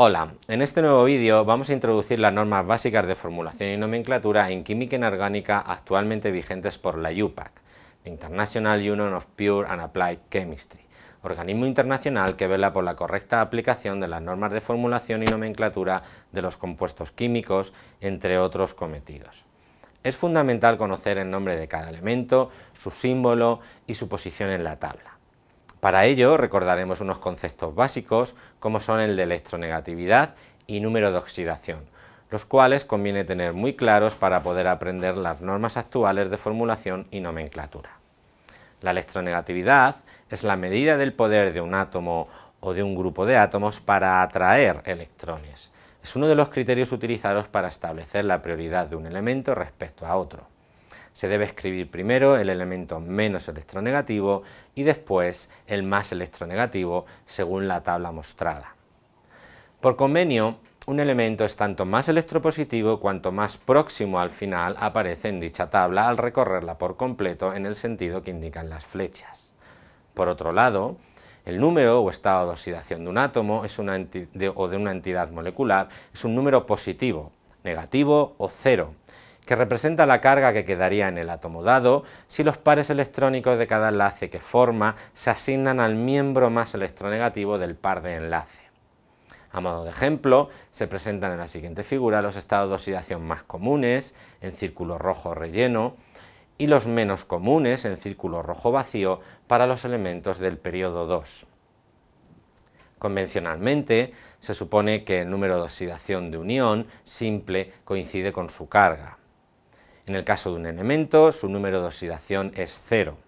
Hola, en este nuevo vídeo vamos a introducir las normas básicas de formulación y nomenclatura en química inorgánica actualmente vigentes por la UPAC, International Union of Pure and Applied Chemistry, organismo internacional que vela por la correcta aplicación de las normas de formulación y nomenclatura de los compuestos químicos, entre otros cometidos. Es fundamental conocer el nombre de cada elemento, su símbolo y su posición en la tabla. Para ello recordaremos unos conceptos básicos como son el de electronegatividad y número de oxidación, los cuales conviene tener muy claros para poder aprender las normas actuales de formulación y nomenclatura. La electronegatividad es la medida del poder de un átomo o de un grupo de átomos para atraer electrones. Es uno de los criterios utilizados para establecer la prioridad de un elemento respecto a otro se debe escribir primero el elemento menos electronegativo y después el más electronegativo según la tabla mostrada. Por convenio, un elemento es tanto más electropositivo cuanto más próximo al final aparece en dicha tabla al recorrerla por completo en el sentido que indican las flechas. Por otro lado, el número o estado de oxidación de un átomo o de una entidad molecular es un número positivo, negativo o cero, que representa la carga que quedaría en el átomo dado si los pares electrónicos de cada enlace que forma se asignan al miembro más electronegativo del par de enlace. A modo de ejemplo, se presentan en la siguiente figura los estados de oxidación más comunes, en círculo rojo relleno, y los menos comunes, en círculo rojo vacío, para los elementos del periodo 2. Convencionalmente, se supone que el número de oxidación de unión simple coincide con su carga. En el caso de un elemento, su número de oxidación es cero.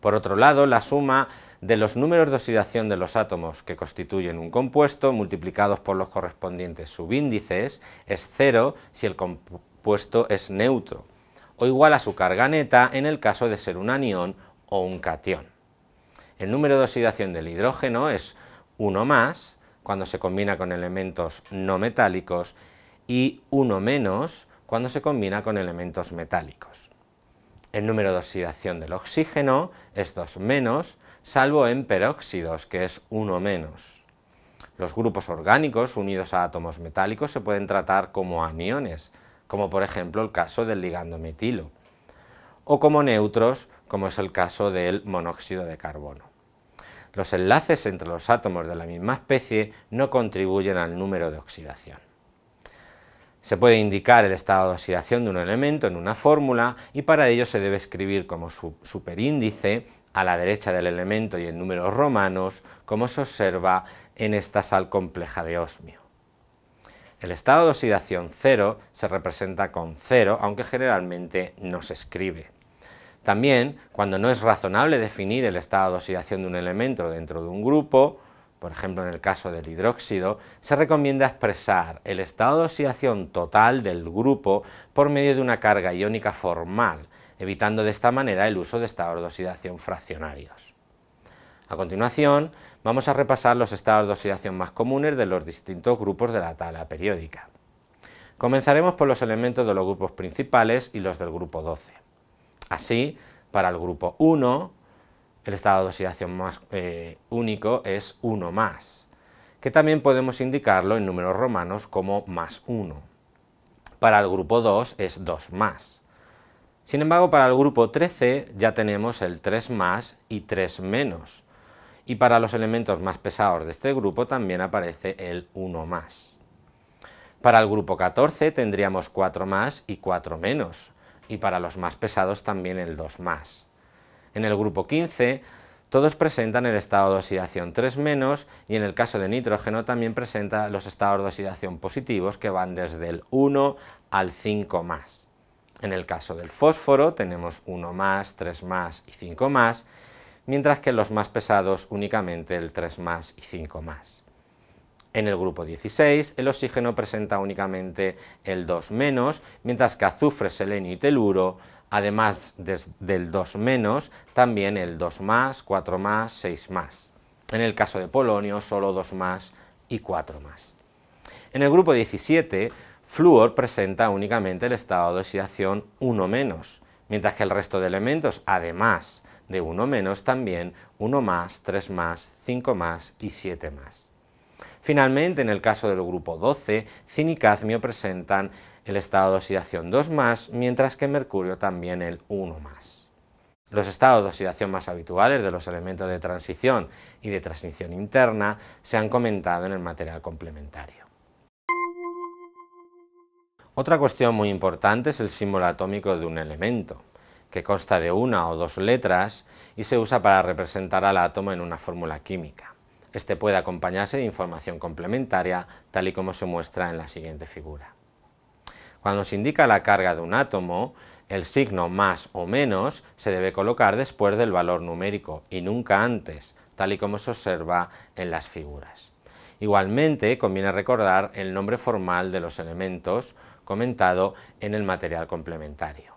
Por otro lado, la suma de los números de oxidación de los átomos que constituyen un compuesto multiplicados por los correspondientes subíndices es cero si el compuesto es neutro, o igual a su carga neta en el caso de ser un anión o un catión. El número de oxidación del hidrógeno es 1 más cuando se combina con elementos no metálicos y 1 menos cuando se combina con elementos metálicos. El número de oxidación del oxígeno es 2 menos, salvo en peróxidos, que es uno menos. Los grupos orgánicos unidos a átomos metálicos se pueden tratar como aniones, como por ejemplo el caso del ligando metilo, o como neutros, como es el caso del monóxido de carbono. Los enlaces entre los átomos de la misma especie no contribuyen al número de oxidación. Se puede indicar el estado de oxidación de un elemento en una fórmula y para ello se debe escribir como su superíndice a la derecha del elemento y en números romanos, como se observa en esta sal compleja de osmio. El estado de oxidación cero se representa con cero, aunque generalmente no se escribe. También, cuando no es razonable definir el estado de oxidación de un elemento dentro de un grupo, por ejemplo en el caso del hidróxido, se recomienda expresar el estado de oxidación total del grupo por medio de una carga iónica formal, evitando de esta manera el uso de estados de oxidación fraccionarios. A continuación, vamos a repasar los estados de oxidación más comunes de los distintos grupos de la tabla periódica. Comenzaremos por los elementos de los grupos principales y los del grupo 12. Así, para el grupo 1, el estado de oxidación más eh, único es 1 más, que también podemos indicarlo en números romanos como más 1. Para el grupo 2 es 2 más. Sin embargo, para el grupo 13 ya tenemos el 3 más y 3 menos. Y para los elementos más pesados de este grupo también aparece el 1 más. Para el grupo 14 tendríamos 4 más y 4 menos. Y para los más pesados también el 2 más. En el grupo 15, todos presentan el estado de oxidación 3- y en el caso de nitrógeno también presenta los estados de oxidación positivos que van desde el 1 al 5 más. En el caso del fósforo tenemos 1 más, 3 más y 5 más, mientras que en los más pesados únicamente el 3 y 5 más. En el grupo 16, el oxígeno presenta únicamente el 2 menos, mientras que azufre, selenio y teluro además del 2 menos, también el 2 más, 4 más, 6 más. En el caso de polonio, solo 2 más y 4 más. En el grupo 17, flúor presenta únicamente el estado de oxidación 1 menos, mientras que el resto de elementos, además de 1 menos, también 1 más, 3 más, 5 más y 7 más. Finalmente, en el caso del grupo 12, zinc y cadmio presentan el estado de oxidación 2 más, mientras que mercurio también el 1 más. Los estados de oxidación más habituales de los elementos de transición y de transición interna se han comentado en el material complementario. Otra cuestión muy importante es el símbolo atómico de un elemento, que consta de una o dos letras y se usa para representar al átomo en una fórmula química. Este puede acompañarse de información complementaria, tal y como se muestra en la siguiente figura. Cuando se indica la carga de un átomo, el signo más o menos se debe colocar después del valor numérico y nunca antes, tal y como se observa en las figuras. Igualmente, conviene recordar el nombre formal de los elementos comentado en el material complementario.